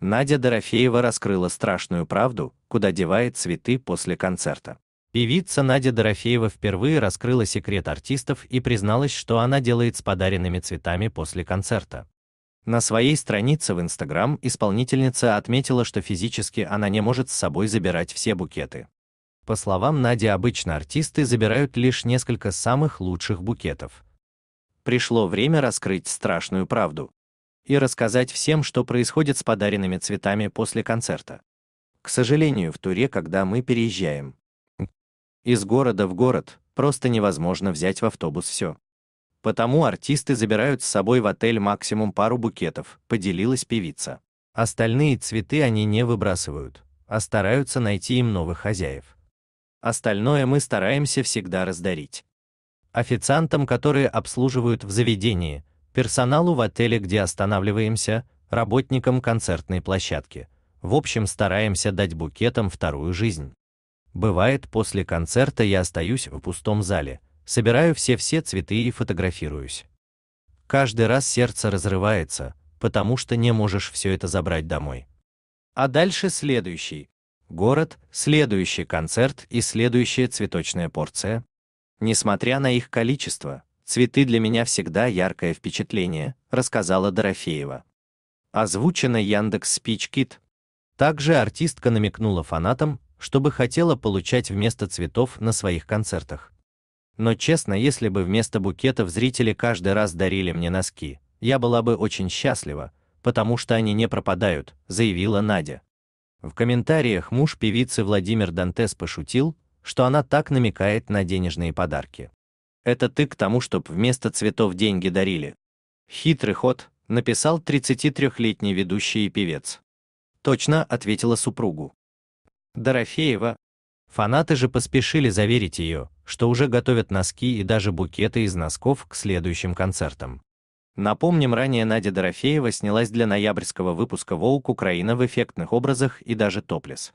Надя Дорофеева раскрыла страшную правду, куда девает цветы после концерта. Певица Надя Дорофеева впервые раскрыла секрет артистов и призналась, что она делает с подаренными цветами после концерта. На своей странице в Инстаграм исполнительница отметила, что физически она не может с собой забирать все букеты. По словам Нади, обычно артисты забирают лишь несколько самых лучших букетов. Пришло время раскрыть страшную правду и рассказать всем, что происходит с подаренными цветами после концерта. К сожалению, в туре, когда мы переезжаем из города в город, просто невозможно взять в автобус все. Потому артисты забирают с собой в отель максимум пару букетов, поделилась певица. Остальные цветы они не выбрасывают, а стараются найти им новых хозяев. Остальное мы стараемся всегда раздарить. Официантам, которые обслуживают в заведении, персоналу в отеле, где останавливаемся, работникам концертной площадки. В общем, стараемся дать букетам вторую жизнь. Бывает, после концерта я остаюсь в пустом зале, собираю все-все цветы и фотографируюсь. Каждый раз сердце разрывается, потому что не можешь все это забрать домой. А дальше следующий город, следующий концерт и следующая цветочная порция. Несмотря на их количество, «Цветы для меня всегда яркое впечатление», — рассказала Дорофеева. Озвучено Яндекс Спичкит. Также артистка намекнула фанатам, чтобы хотела получать вместо цветов на своих концертах. Но честно, если бы вместо букетов зрители каждый раз дарили мне носки, я была бы очень счастлива, потому что они не пропадают, заявила Надя. В комментариях муж певицы Владимир Дантес пошутил, что она так намекает на денежные подарки. Это ты к тому, чтоб вместо цветов деньги дарили. Хитрый ход, написал 33-летний ведущий и певец. Точно ответила супругу. Дорофеева. Фанаты же поспешили заверить ее, что уже готовят носки и даже букеты из носков к следующим концертам. Напомним, ранее Надя Дорофеева снялась для ноябрьского выпуска «Волк Украина» в эффектных образах и даже топлес.